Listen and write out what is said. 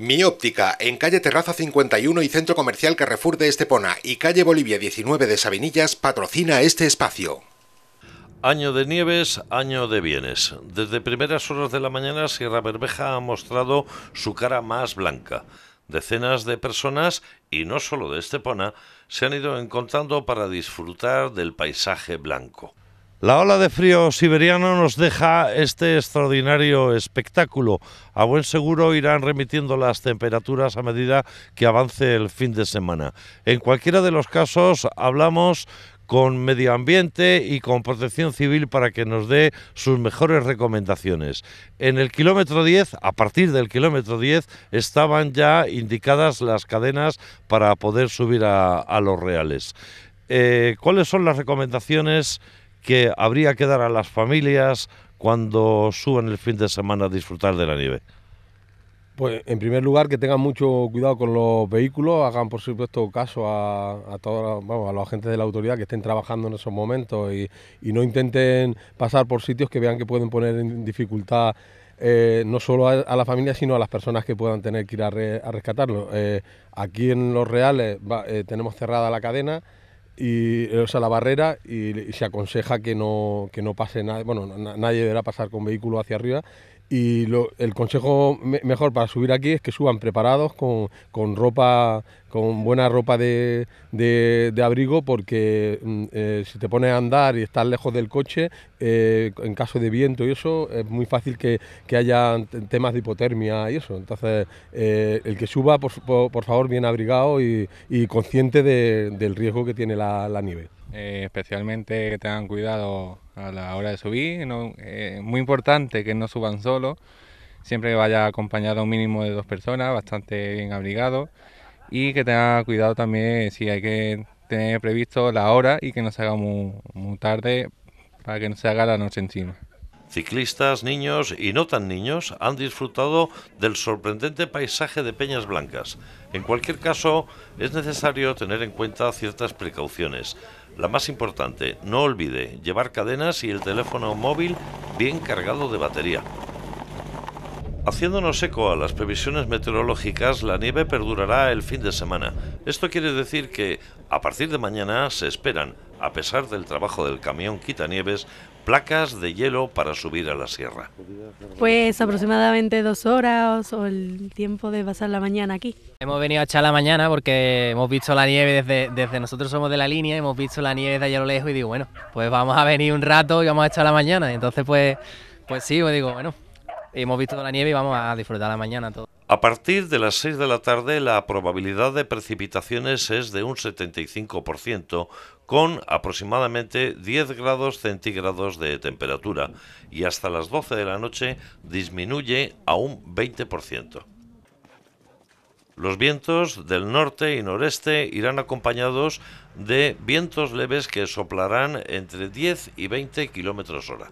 Mi óptica, en calle Terraza 51 y Centro Comercial Carrefour de Estepona y calle Bolivia 19 de Sabinillas, patrocina este espacio. Año de nieves, año de bienes. Desde primeras horas de la mañana, Sierra Bermeja ha mostrado su cara más blanca. Decenas de personas, y no solo de Estepona, se han ido encontrando para disfrutar del paisaje blanco. La ola de frío siberiano nos deja este extraordinario espectáculo. A buen seguro irán remitiendo las temperaturas a medida que avance el fin de semana. En cualquiera de los casos hablamos con medio ambiente y con protección civil para que nos dé sus mejores recomendaciones. En el kilómetro 10, a partir del kilómetro 10, estaban ya indicadas las cadenas para poder subir a, los reales. Eh, ¿Cuáles son las recomendaciones? que habría que dar a las familias cuando suban el fin de semana a disfrutar de la nieve? Pues en primer lugar que tengan mucho cuidado con los vehículos, hagan por supuesto caso a, todos a los agentes de la autoridad que estén trabajando en esos momentos y, no intenten pasar por sitios que vean que pueden poner en dificultad eh, no solo a, la familia, sino a las personas que puedan tener que ir a, rescatarlo. Eh, aquí en Los Reales eh, tenemos cerrada la cadena, y eh, o la barrera y, se aconseja que no, que no pase nada bueno, nadie deberá pasar con vehículo hacia arriba y el consejo mejor para subir aquí es que suban preparados con, ropa, con buena ropa de, abrigo, porque mm, eh, si te pones a andar y estás lejos del coche, eh, en caso de viento y eso, es muy fácil que, haya temas de hipotermia y eso. Entonces, eh, el que suba, por, favor, bien abrigado y, consciente del riesgo que tiene la nieve. Eh, especialmente que tengan cuidado a la hora de subir. No, eh, muy importante que no suban solo, siempre que vaya acompañado un mínimo de dos personas, bastante bien abrigado y que tengan cuidado también si hay que tener previsto la hora y que no se haga muy tarde para que no se haga la noche encima. Ciclistas, niños y no tan niños han disfrutado del sorprendente paisaje de Peñas Blancas. En cualquier caso, es necesario tener en cuenta ciertas precauciones. La más importante, no olvide llevar cadenas y el teléfono móvil bien cargado de batería. Haciéndonos eco a las previsiones meteorológicas, la nieve perdurará el fin de semana. Esto quiere decir que a partir de mañana se esperan, a pesar del trabajo del camión quitanieves, placas de hielo para subir a la sierra? Pues aproximadamente dos horas o el tiempo de pasar la mañana aquí. Hemos venido a echar la mañana porque hemos visto la nieve desde, desde nosotros somos de la línea, hemos visto la nieve de allá a lo lejos y digo, bueno, pues vamos a venir un rato y vamos a echar la mañana. Entonces, pues, pues sí, pues digo, bueno, Hemos visto la nieve y vamos a disfrutar la mañana A partir de las 6 de la tarde la probabilidad de precipitaciones es de un 75%, con aproximadamente 10 grados centígrados de temperatura y hasta las 12 de la noche disminuye a un 20%. Los vientos del norte y noreste irán acompañados de vientos leves que soplarán entre 10 y 20 kilómetros hora.